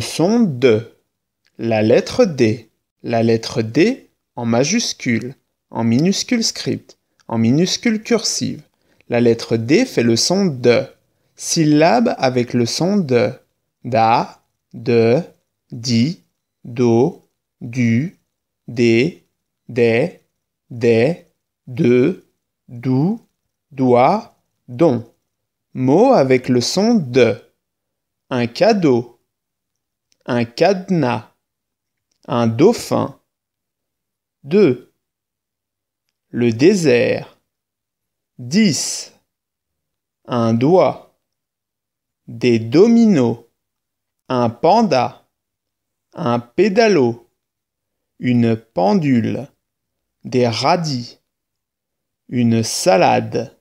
son de. La lettre D. La lettre D en majuscule, en minuscule script, en minuscule cursive. La lettre D fait le son de. Syllabe avec le son de. Da, de, di, do, du, des, des, des, de, dou, DOI, don. Mot avec le son de. Un cadeau un cadenas, un dauphin. deux, Le désert. dix, Un doigt. Des dominos. Un panda. Un pédalo. Une pendule. Des radis. Une salade.